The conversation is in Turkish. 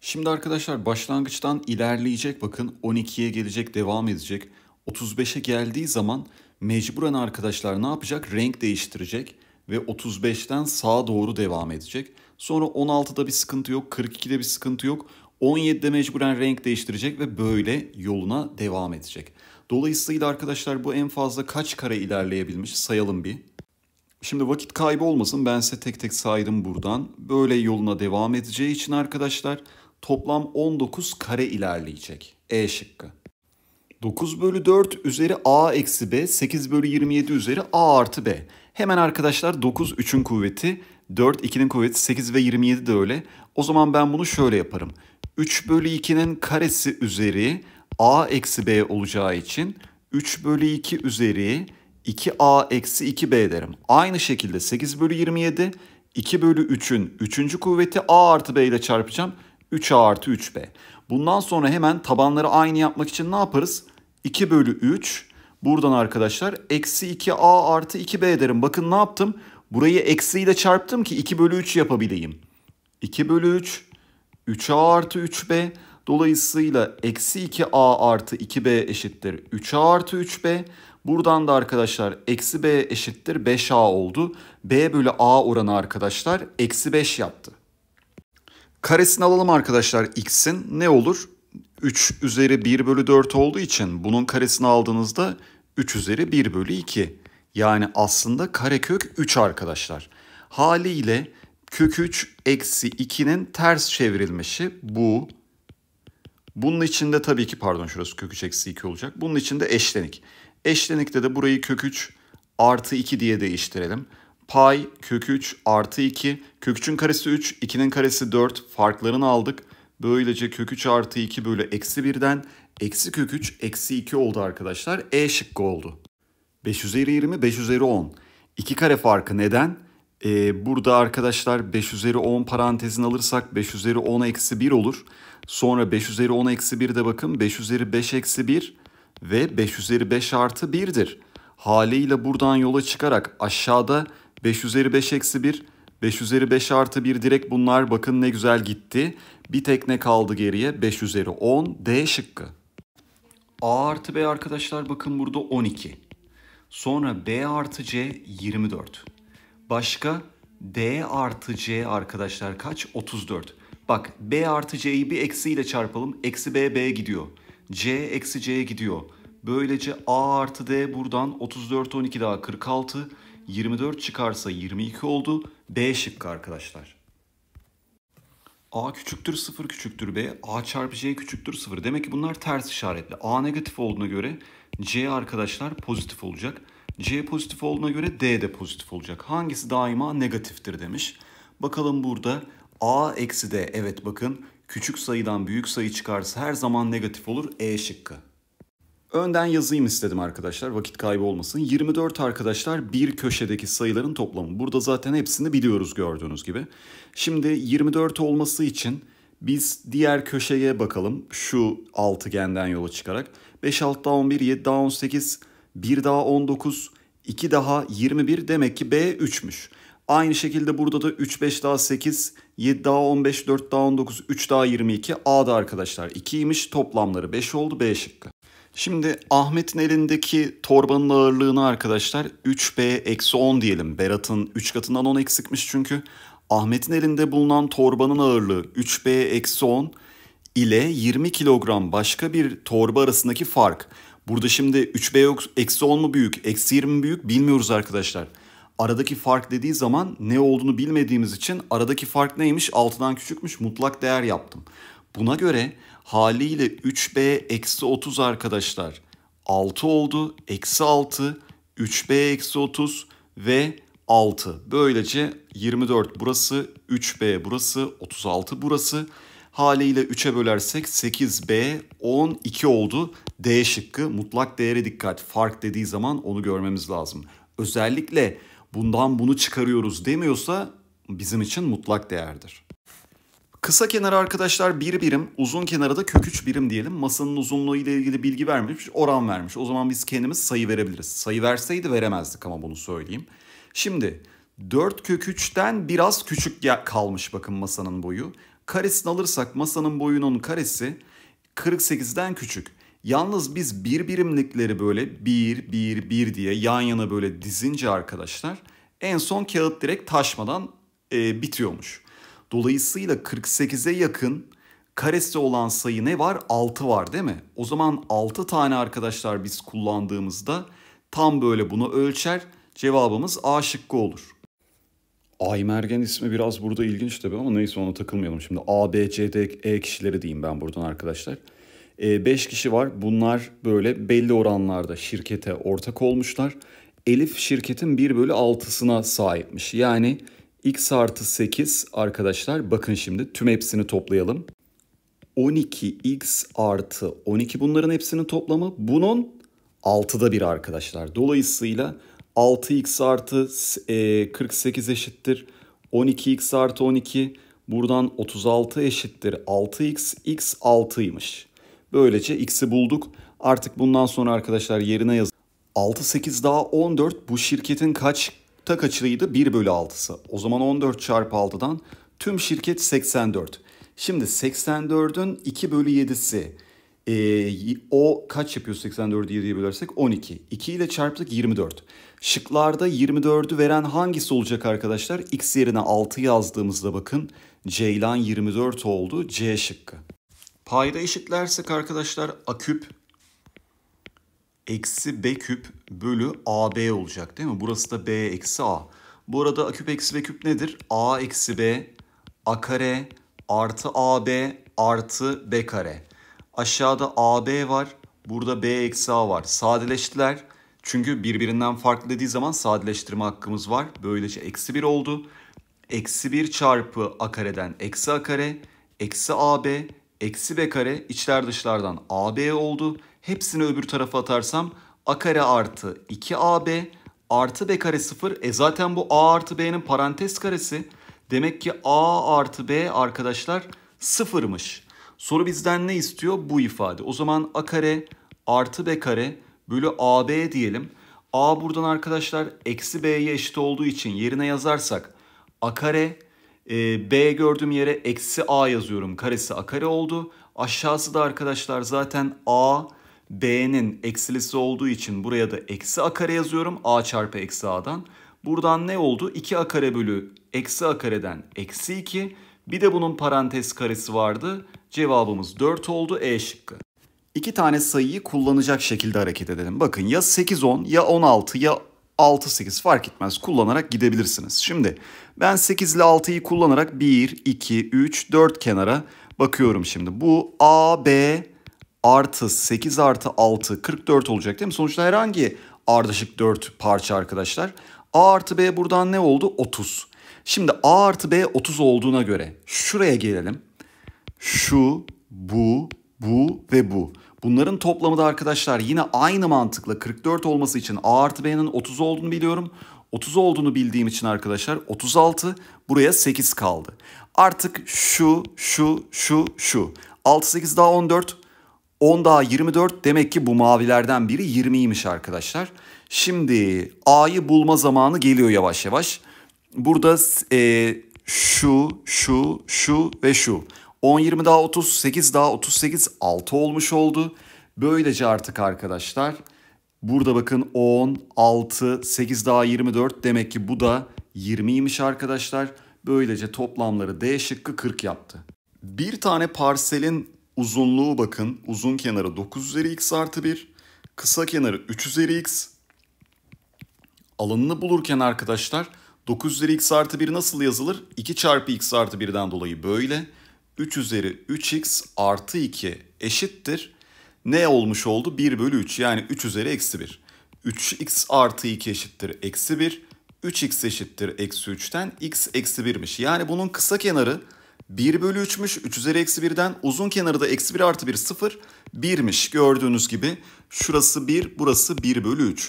Şimdi arkadaşlar başlangıçtan ilerleyecek bakın 12'ye gelecek devam edecek. 35'e geldiği zaman mecburen arkadaşlar ne yapacak? Renk değiştirecek ve 35'ten sağa doğru devam edecek. Sonra 16'da bir sıkıntı yok, 42'de bir sıkıntı yok. 17'de mecburen renk değiştirecek ve böyle yoluna devam edecek. Dolayısıyla arkadaşlar bu en fazla kaç kare ilerleyebilmiş sayalım bir. Şimdi vakit kaybı olmasın ben size tek tek saydım buradan. Böyle yoluna devam edeceği için arkadaşlar toplam 19 kare ilerleyecek. E şıkkı. 9 bölü 4 üzeri a eksi b 8 bölü 27 üzeri a artı b. Hemen arkadaşlar 9 3'ün kuvveti 4 2'nin kuvveti 8 ve 27 de öyle. O zaman ben bunu şöyle yaparım. 3 bölü 2'nin karesi üzeri a eksi b olacağı için 3 bölü 2 üzeri 2a eksi 2b derim. Aynı şekilde 8 bölü 27 2 bölü 3'ün 3. kuvveti a artı b ile çarpacağım. 3A artı 3B. Bundan sonra hemen tabanları aynı yapmak için ne yaparız? 2 bölü 3. Buradan arkadaşlar eksi 2A artı 2B derim. Bakın ne yaptım? Burayı eksiyle çarptım ki 2 bölü 3 yapabileyim. 2 bölü 3, 3A artı 3B. Dolayısıyla eksi 2A artı 2B eşittir 3A artı 3B. Buradan da arkadaşlar eksi B eşittir 5A oldu. B bölü A oranı arkadaşlar eksi 5 yaptı. Karesini alalım arkadaşlar x'in ne olur? 3 üzeri 1 bölü 4 olduğu için bunun karesini aldığınızda 3 üzeri 1 bölü 2. Yani aslında karekök 3 arkadaşlar. Haliyle kök 3 eksi 2'nin ters çevrilmişi bu. Bunun içinde tabii ki pardon şurası kök 3 eksi 2 olacak. Bunun içinde eşlenik. Eşlenikte de burayı kök 3 artı 2 diye değiştirelim pay kök 3 artı 2. Kök 3'ün karesi 3, 2'nin karesi 4. Farklarını aldık. Böylece kök 3 artı 2 bölü eksi 1'den eksi kök 3 eksi 2 oldu arkadaşlar. E şıkkı oldu. 5 üzeri 20, 5 üzeri 10. 2 kare farkı neden? Ee, burada arkadaşlar 5 üzeri 10 parantezin alırsak 5 üzeri 10 eksi 1 olur. Sonra 5 üzeri 10 eksi 1 de bakın 5 üzeri 5 eksi 1 ve 5 üzeri 5 artı 1'dir. Haliyle buradan yola çıkarak aşağıda 5 üzeri 5 eksi 1, 5 üzeri 5 artı 1 direkt bunlar bakın ne güzel gitti. Bir tek ne kaldı geriye? 5 üzeri 10 D şıkkı. A artı B arkadaşlar bakın burada 12. Sonra B artı C 24. Başka D artı C arkadaşlar kaç? 34. Bak B artı C'yi bir eksiyle çarpalım. Eksi B b gidiyor. C eksi c gidiyor. Böylece A artı D buradan 34 12 daha 46. 24 çıkarsa 22 oldu. B şıkkı arkadaşlar. A küçüktür 0 küçüktür B. A çarpı C küçüktür 0. Demek ki bunlar ters işaretli. A negatif olduğuna göre C arkadaşlar pozitif olacak. C pozitif olduğuna göre D de pozitif olacak. Hangisi daima negatiftir demiş. Bakalım burada A eksi D. Evet bakın küçük sayıdan büyük sayı çıkarsa her zaman negatif olur. E şıkkı. Önden yazayım istedim arkadaşlar vakit kaybı olmasın. 24 arkadaşlar bir köşedeki sayıların toplamı. Burada zaten hepsini biliyoruz gördüğünüz gibi. Şimdi 24 olması için biz diğer köşeye bakalım şu altıgenden yola çıkarak. 5 6 daha 11, 7 daha 18, 1 daha 19, 2 daha 21 demek ki B 3'müş. Aynı şekilde burada da 3 5 daha 8, 7 daha 15, 4 daha 19, 3 daha 22 A'da arkadaşlar 2'ymiş toplamları 5 oldu B şıkkı. Şimdi Ahmet'in elindeki torbanın ağırlığını arkadaşlar 3B-10 diyelim. Berat'ın 3 katından 10 eksikmiş çünkü. Ahmet'in elinde bulunan torbanın ağırlığı 3B-10 ile 20 kilogram başka bir torba arasındaki fark. Burada şimdi 3B-10 mu büyük, eksi 20 mi büyük bilmiyoruz arkadaşlar. Aradaki fark dediği zaman ne olduğunu bilmediğimiz için aradaki fark neymiş? altından küçükmüş mutlak değer yaptım. Buna göre haliyle 3B eksi 30 arkadaşlar. 6 oldu, eksi 6, 3B eksi 30 ve 6. Böylece 24 burası, 3B burası, 36 burası. Haliyle 3'e bölersek 8B 12 oldu. D şıkkı mutlak değere dikkat. Fark dediği zaman onu görmemiz lazım. Özellikle bundan bunu çıkarıyoruz demiyorsa bizim için mutlak değerdir. Kısa kenarı arkadaşlar bir birim, uzun kenara da kök 3 birim diyelim. Masanın uzunluğu ile ilgili bilgi vermiş, oran vermiş. O zaman biz kendimiz sayı verebiliriz. Sayı verseydi veremezdik ama bunu söyleyeyim. Şimdi 4 kök 3'ten biraz küçük kalmış bakın masanın boyu. Karesini alırsak masanın boyunun karesi 48'den küçük. Yalnız biz bir birimlikleri böyle bir, bir, bir diye yan yana böyle dizince arkadaşlar en son kağıt direkt taşmadan e, bitiyormuş. Dolayısıyla 48'e yakın karesi olan sayı ne var? 6 var değil mi? O zaman 6 tane arkadaşlar biz kullandığımızda tam böyle bunu ölçer. Cevabımız A şıkkı olur. Aymergen ismi biraz burada ilginç tabii ama neyse ona takılmayalım. Şimdi A, B, C, D, E kişileri diyeyim ben buradan arkadaşlar. 5 e, kişi var. Bunlar böyle belli oranlarda şirkete ortak olmuşlar. Elif şirketin 1 bölü 6'sına sahipmiş. Yani x artı 8 arkadaşlar bakın şimdi tüm hepsini toplayalım. 12x artı 12 bunların hepsinin toplamı bunun 6'da 1 arkadaşlar. Dolayısıyla 6x artı 48 e, eşittir. 12x artı 12 buradan 36 eşittir. 6x x 6'ymış. Böylece x'i bulduk. Artık bundan sonra arkadaşlar yerine yazın. 6 8 daha 14 bu şirketin kaç Tak açılıydı 1 bölü 6'sı. O zaman 14 çarpı 6'dan tüm şirket 84. Şimdi 84'ün 2 bölü 7'si. Ee, o kaç yapıyor 84'ü 7'ye bölersek? 12. 2 ile çarptık 24. Şıklarda 24'ü veren hangisi olacak arkadaşlar? X yerine 6 yazdığımızda bakın Ceylan 24 oldu C şıkkı. Payda eşitlersek arkadaşlar A eksi b küp bölü ab olacak değil mi? Burası da b eksi a. Bu arada a küp eksi b küp nedir? a eksi b a kare artı ab artı b kare. Aşağıda ab var. Burada b eksi a var. Sadeleştiler. Çünkü birbirinden farklı dediği zaman sadeleştirme hakkımız var. Böylece eksi 1 oldu. Eksi 1 çarpı a kareden eksi a kare. Eksi ab. Eksi b kare içler dışlardan ab oldu. Hepsini öbür tarafa atarsam a kare artı 2ab artı b kare 0. E zaten bu a artı b'nin parantez karesi. Demek ki a artı b arkadaşlar sıfırmış. Soru bizden ne istiyor? Bu ifade. O zaman a kare artı b kare bölü ab diyelim. a buradan arkadaşlar eksi b'ye eşit olduğu için yerine yazarsak a kare e, b gördüğüm yere eksi a yazıyorum. Karesi a kare oldu. Aşağısı da arkadaşlar zaten a B'nin eksilisi olduğu için buraya da eksi a kare yazıyorum. A çarpı eksi a'dan. Buradan ne oldu? 2 a kare bölü eksi a kareden eksi 2. Bir de bunun parantez karesi vardı. Cevabımız 4 oldu. E şıkkı. İki tane sayıyı kullanacak şekilde hareket edelim. Bakın ya 8 10 ya 16 ya 6 8 fark etmez kullanarak gidebilirsiniz. Şimdi ben 8 ile 6'yı kullanarak 1 2 3 4 kenara bakıyorum şimdi. Bu A B artı 8 artı 6 44 olacak değil mi? Sonuçta herhangi ardışık 4 parça arkadaşlar. A artı B buradan ne oldu? 30. Şimdi A artı B 30 olduğuna göre şuraya gelelim. Şu, bu, bu ve bu. Bunların toplamı da arkadaşlar yine aynı mantıkla 44 olması için A artı B'nin 30 olduğunu biliyorum. 30 olduğunu bildiğim için arkadaşlar 36 buraya 8 kaldı. Artık şu, şu, şu, şu. 6, 8 daha 14. 10 daha 24 demek ki bu mavilerden biri 20'ymiş arkadaşlar. Şimdi A'yı bulma zamanı geliyor yavaş yavaş. Burada e, şu, şu, şu ve şu. 10, 20 daha 30, 8 daha 38, 6 olmuş oldu. Böylece artık arkadaşlar burada bakın 10, 6, 8 daha 24 demek ki bu da 20'ymiş arkadaşlar. Böylece toplamları D şıkkı 40 yaptı. Bir tane parselin Uzunluğu bakın. Uzun kenarı 9 üzeri x artı 1. Kısa kenarı 3 üzeri x. Alanını bulurken arkadaşlar 9 üzeri x artı 1 nasıl yazılır? 2 çarpı x artı 1'den dolayı böyle. 3 üzeri 3x artı 2 eşittir. Ne olmuş oldu? 1 bölü 3 yani 3 üzeri eksi 1. 3x artı 2 eşittir eksi 1. 3x eşittir eksi 3'ten x eksi 1'miş. Yani bunun kısa kenarı 1 bölü 3'müş 3 üzeri eksi 1'den uzun kenarı da eksi 1 artı 1 0 1'miş gördüğünüz gibi şurası 1 burası 1 bölü 3.